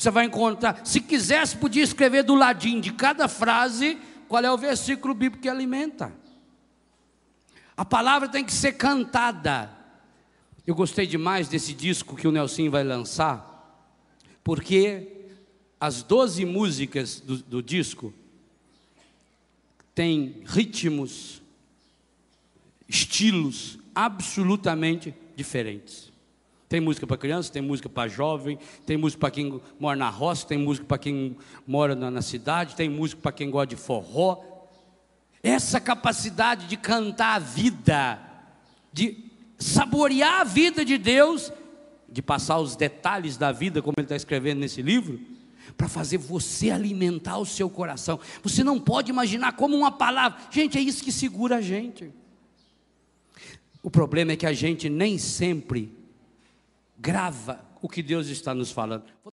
Você vai encontrar, se quisesse, podia escrever do ladinho de cada frase qual é o versículo bíblico que alimenta. A palavra tem que ser cantada. Eu gostei demais desse disco que o Nelson vai lançar, porque as 12 músicas do, do disco têm ritmos, estilos absolutamente diferentes. Tem música para criança, tem música para jovem, tem música para quem mora na roça, tem música para quem mora na, na cidade, tem música para quem gosta de forró. Essa capacidade de cantar a vida, de saborear a vida de Deus, de passar os detalhes da vida, como ele está escrevendo nesse livro, para fazer você alimentar o seu coração. Você não pode imaginar como uma palavra. Gente, é isso que segura a gente. O problema é que a gente nem sempre grava o que Deus está nos falando.